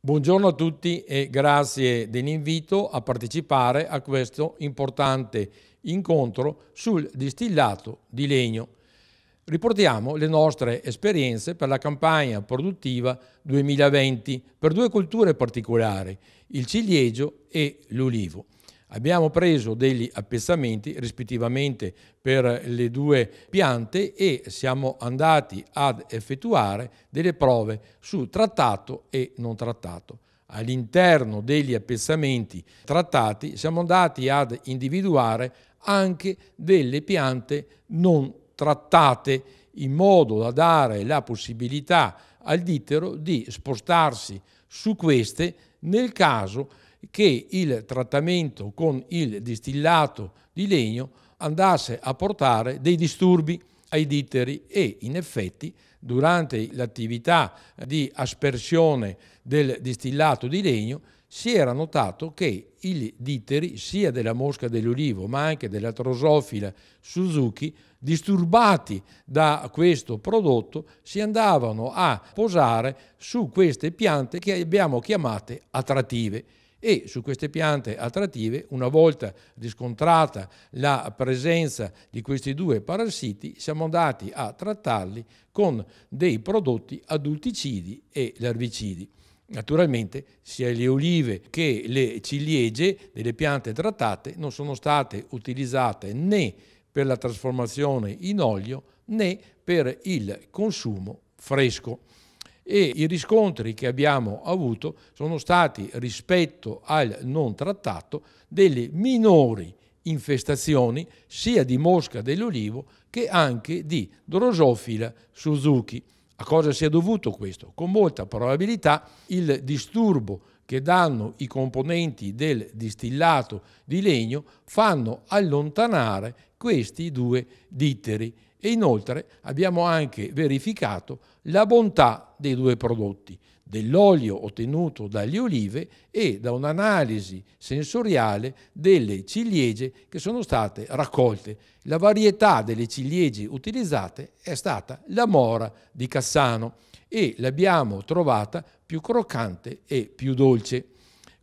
Buongiorno a tutti e grazie dell'invito a partecipare a questo importante incontro sul distillato di legno. Riportiamo le nostre esperienze per la campagna produttiva 2020 per due colture particolari, il ciliegio e l'ulivo. Abbiamo preso degli appezzamenti rispettivamente per le due piante e siamo andati ad effettuare delle prove su trattato e non trattato. All'interno degli appezzamenti trattati siamo andati ad individuare anche delle piante non trattate in modo da dare la possibilità al dittero di spostarsi su queste nel caso che il trattamento con il distillato di legno andasse a portare dei disturbi ai ditteri e in effetti durante l'attività di aspersione del distillato di legno si era notato che i ditteri sia della mosca dell'olivo ma anche della trosofila Suzuki disturbati da questo prodotto si andavano a posare su queste piante che abbiamo chiamate attrattive e su queste piante attrattive, una volta riscontrata la presenza di questi due parassiti, siamo andati a trattarli con dei prodotti adulticidi e larvicidi. Naturalmente sia le olive che le ciliegie delle piante trattate non sono state utilizzate né per la trasformazione in olio né per il consumo fresco e i riscontri che abbiamo avuto sono stati rispetto al non trattato delle minori infestazioni sia di mosca dell'olivo che anche di drosofila Suzuki. A cosa si è dovuto questo? Con molta probabilità il disturbo che danno i componenti del distillato di legno fanno allontanare questi due ditteri e inoltre abbiamo anche verificato la bontà dei due prodotti, dell'olio ottenuto dalle olive e da un'analisi sensoriale delle ciliegie che sono state raccolte. La varietà delle ciliegie utilizzate è stata la mora di Cassano e l'abbiamo trovata più croccante e più dolce.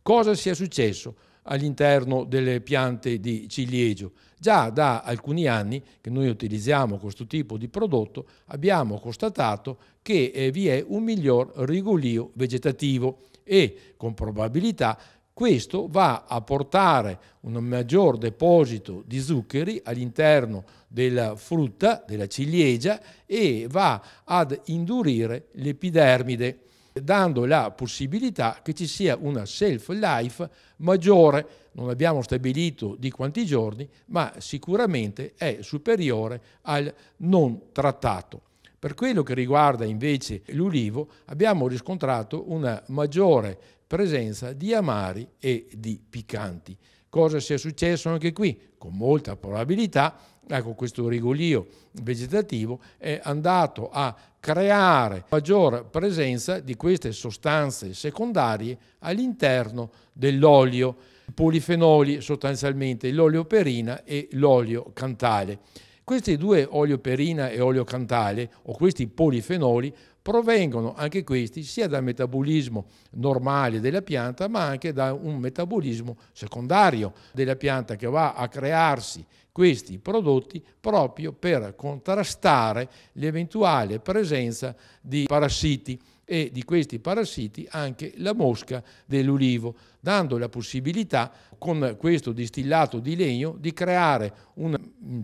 Cosa sia successo? all'interno delle piante di ciliegio. Già da alcuni anni che noi utilizziamo questo tipo di prodotto abbiamo constatato che eh, vi è un miglior rigolio vegetativo e con probabilità questo va a portare un maggior deposito di zuccheri all'interno della frutta, della ciliegia e va ad indurire l'epidermide dando la possibilità che ci sia una self-life maggiore, non abbiamo stabilito di quanti giorni, ma sicuramente è superiore al non trattato. Per quello che riguarda invece l'ulivo abbiamo riscontrato una maggiore presenza di amari e di piccanti. Cosa sia successo anche qui? Con molta probabilità, ecco, questo rigolio vegetativo è andato a creare maggior presenza di queste sostanze secondarie all'interno dell'olio, polifenoli sostanzialmente, l'olio perina e l'olio cantale. Questi due olio perina e olio cantale o questi polifenoli provengono anche questi sia dal metabolismo normale della pianta ma anche da un metabolismo secondario della pianta che va a crearsi questi prodotti proprio per contrastare l'eventuale presenza di parassiti e di questi parassiti anche la mosca dell'ulivo, dando la possibilità con questo distillato di legno di creare un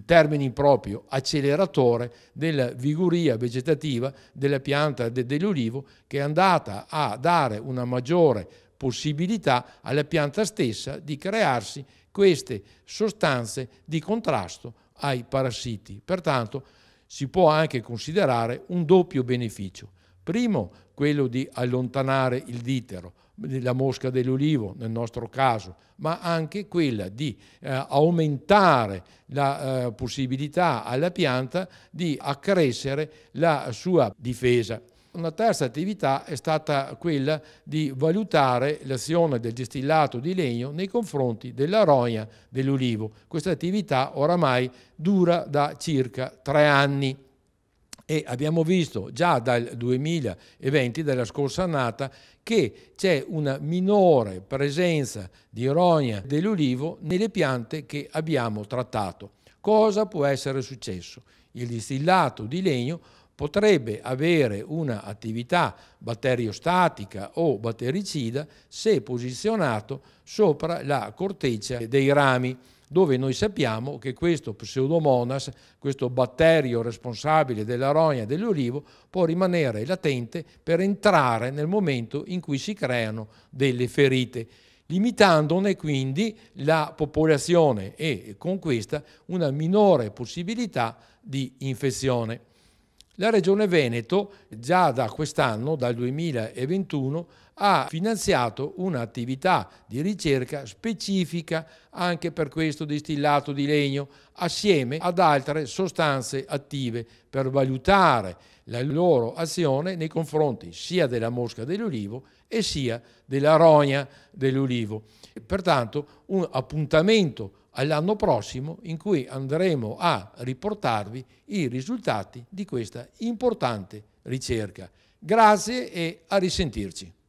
termine proprio acceleratore della vigoria vegetativa della pianta de dell'ulivo che è andata a dare una maggiore possibilità alla pianta stessa di crearsi queste sostanze di contrasto ai parassiti. Pertanto si può anche considerare un doppio beneficio Primo, quello di allontanare il ditero, la mosca dell'ulivo nel nostro caso, ma anche quella di eh, aumentare la eh, possibilità alla pianta di accrescere la sua difesa. Una terza attività è stata quella di valutare l'azione del distillato di legno nei confronti della rogna dell'ulivo. Questa attività oramai dura da circa tre anni e abbiamo visto già dal 2020, dalla scorsa annata, che c'è una minore presenza di ironia dell'olivo nelle piante che abbiamo trattato. Cosa può essere successo? Il distillato di legno potrebbe avere un'attività batteriostatica o battericida se posizionato sopra la corteccia dei rami dove noi sappiamo che questo pseudomonas, questo batterio responsabile della rogna dell'olivo, può rimanere latente per entrare nel momento in cui si creano delle ferite limitandone quindi la popolazione e con questa una minore possibilità di infezione. La Regione Veneto già da quest'anno, dal 2021, ha finanziato un'attività di ricerca specifica anche per questo distillato di legno, assieme ad altre sostanze attive, per valutare la loro azione nei confronti sia della mosca dell'olivo e sia della rogna dell'olivo. Pertanto un appuntamento all'anno prossimo in cui andremo a riportarvi i risultati di questa importante ricerca. Grazie e a risentirci.